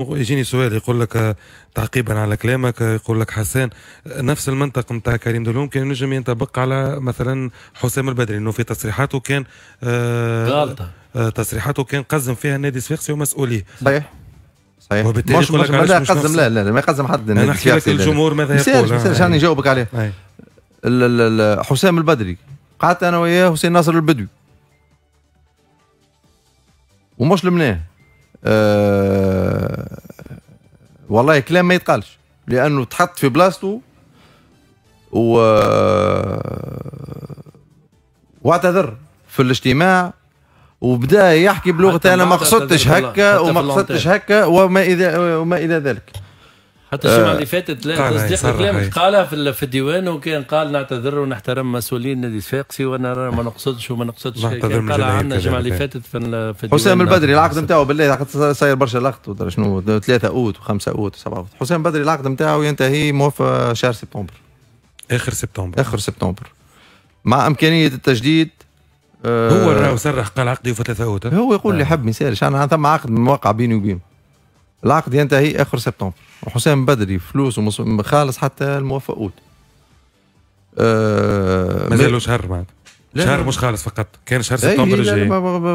يجيني سؤال يقول لك آه، تعقيبا على كلامك آه، يقول لك حسان آه، نفس المنطق نتاع كريم دولوم كان نجم ينطبق على مثلا حسام البدري انه في تصريحاته كان غلطه تصريحاته كان قزم فيها النادي الصفاقسي ومسؤوليه صحيح صحيح وبالتالي مش, مش ماذا قزم لا لا ما يقزم حد انا نحكي لك الجمهور ماذا يقول مثال شاني يعني نجاوبك عليه حسام البدري قعدت انا وياه حسين ناصر البدوي ومش لمناه والله كلام ما يتقالش لانه تحط في بلاصته و واعتذر في الاجتماع وبدا يحكي بلغته انا ما قصدتش هكا وما قصدتش هكا وما الى وما الى ذلك حتى الجمعه آه، اللي فاتت لا تصديق الكلام قالها في, الديوان وكان قال نعتذر ونحترم مسؤولين نادي الصفاقسي وانا ما نقصدش وما نقصدش قالها عندنا الجمعه اللي فاتت في, الديوان حسام البدري العقد نتاعو بالله العقد صاير برشا لقط شنو 3 اوت و5 اوت و7 اوت حسام البدري العقد نتاعو ينتهي موفى شهر سبتمبر اخر سبتمبر اخر سبتمبر مع امكانيه التجديد آه، هو راه صرح قال عقدي في ثلاثة اوت هو يقول اللي يحب آه. ما يسالش انا ثم عقد موقع بيني وبينه العقد ينتهي اخر سبتمبر وحسام بدري فلوس خالص حتى الموافق اوت آه مازالو شهر معناتها شهر مش خالص فقط كان شهر إيه، سبتمبر الجاي افكتيمون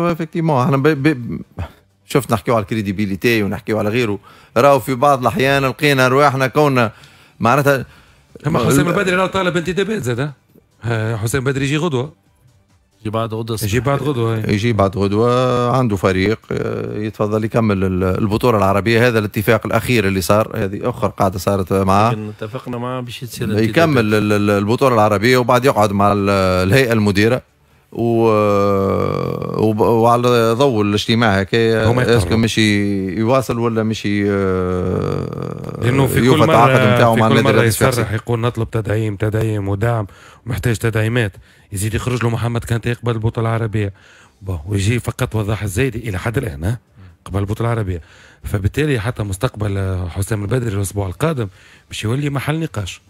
احنا فيكتيمون احنا شفت نحكيو على الكريديبيليتي ونحكيو على غيره راهو في بعض الاحيان لقينا رواحنا كوننا معناتها حسام البدري راهو طالب انتدابات زاد حسام بدري يجي غدوه يجي بعد غدوه بعد غدوه بعد غدوه عنده فريق آه، يتفضل يكمل البطوله العربيه هذا الاتفاق الاخير اللي صار هذه اخر قاعده صارت معاه اتفقنا معاه باش يكمل البطوله العربيه وبعد يقعد مع الهيئه المديره و... وعلى ضوء الاجتماع هكا اسكو مش يواصل ولا مش ي... لانه في كل مره في كل مره يصرح يقول نطلب تدعيم تدعيم ودعم ومحتاج تدعيمات يزيد يخرج له محمد كانت يقبل البطوله العربيه ويجي فقط وضاح الزايدي الى حد الان ها قبل البطوله العربيه فبالتالي حتى مستقبل حسام البدري الاسبوع القادم باش يولي محل نقاش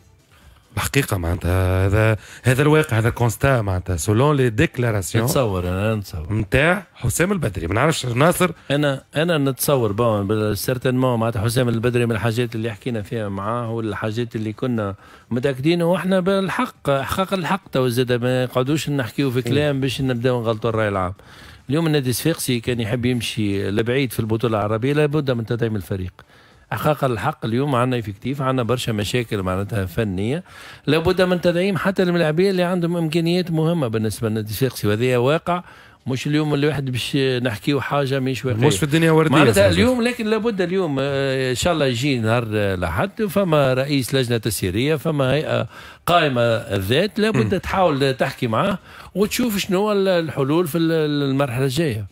بحقيقه معناتها هذا هذا الواقع هذا كونستا معناتها سولون لي ديكلاراسيون نتصور انا نتصور نتاع حسام البدري ما نعرفش ناصر انا انا نتصور بون سيرتينمون معناتها حسام البدري من الحاجات اللي حكينا فيها معاه والحاجات اللي كنا متاكدين واحنا بالحق احقاق الحق تو زاد ما نقعدوش نحكيو في كلام باش نبداو نغلطوا الراي العام اليوم النادي الصفاقسي كان يحب يمشي لبعيد في البطوله العربيه لابد من تدعيم الفريق حقيقه الحق اليوم عندنا افكتيف عندنا برشا مشاكل معناتها فنيه لابد من تدعيم حتى الملاعبيه اللي عندهم امكانيات مهمه بالنسبه الشخصي وهذا واقع مش اليوم الواحد باش نحكيو حاجه مش واقعيه مش في الدنيا ورديه معناتها اليوم لكن لابد اليوم آه، ان شاء الله يجي نهار الاحد فما رئيس لجنه تسييريه فما هيئه قائمه الذات لابد تحاول تحكي معاه وتشوف شنو الحلول في المرحله الجايه